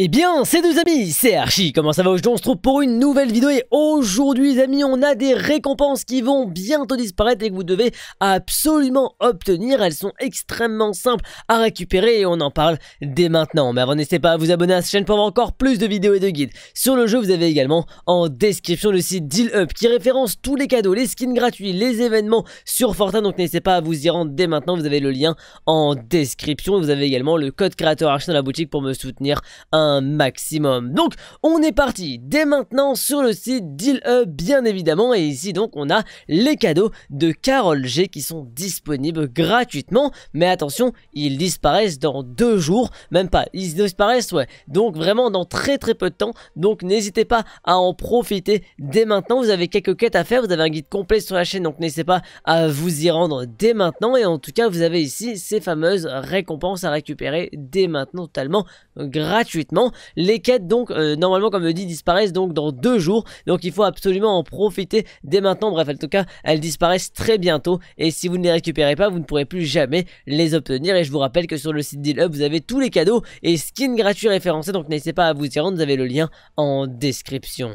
Eh bien, c'est deux amis, c'est Archie, comment ça va aujourd'hui On se trouve pour une nouvelle vidéo et aujourd'hui amis, on a des récompenses qui vont bientôt disparaître et que vous devez absolument obtenir. Elles sont extrêmement simples à récupérer et on en parle dès maintenant. Mais avant, n'hésitez pas à vous abonner à cette chaîne pour avoir encore plus de vidéos et de guides. Sur le jeu, vous avez également en description le site Deal Up qui référence tous les cadeaux, les skins gratuits, les événements sur Fortnite. Donc n'hésitez pas à vous y rendre dès maintenant, vous avez le lien en description. Vous avez également le code créateur Archie dans la boutique pour me soutenir maximum. Donc on est parti dès maintenant sur le site Deal bien évidemment et ici donc on a les cadeaux de Carole G qui sont disponibles gratuitement mais attention ils disparaissent dans deux jours même pas ils disparaissent ouais donc vraiment dans très très peu de temps donc n'hésitez pas à en profiter dès maintenant vous avez quelques quêtes à faire vous avez un guide complet sur la chaîne donc n'hésitez pas à vous y rendre dès maintenant et en tout cas vous avez ici ces fameuses récompenses à récupérer dès maintenant totalement gratuitement les quêtes donc euh, normalement comme je dis disparaissent donc dans deux jours. Donc il faut absolument en profiter dès maintenant. Bref en tout cas elles disparaissent très bientôt et si vous ne les récupérez pas vous ne pourrez plus jamais les obtenir. Et je vous rappelle que sur le site Deal Up vous avez tous les cadeaux et skins gratuits référencés donc n'hésitez pas à vous y rendre. Vous avez le lien en description.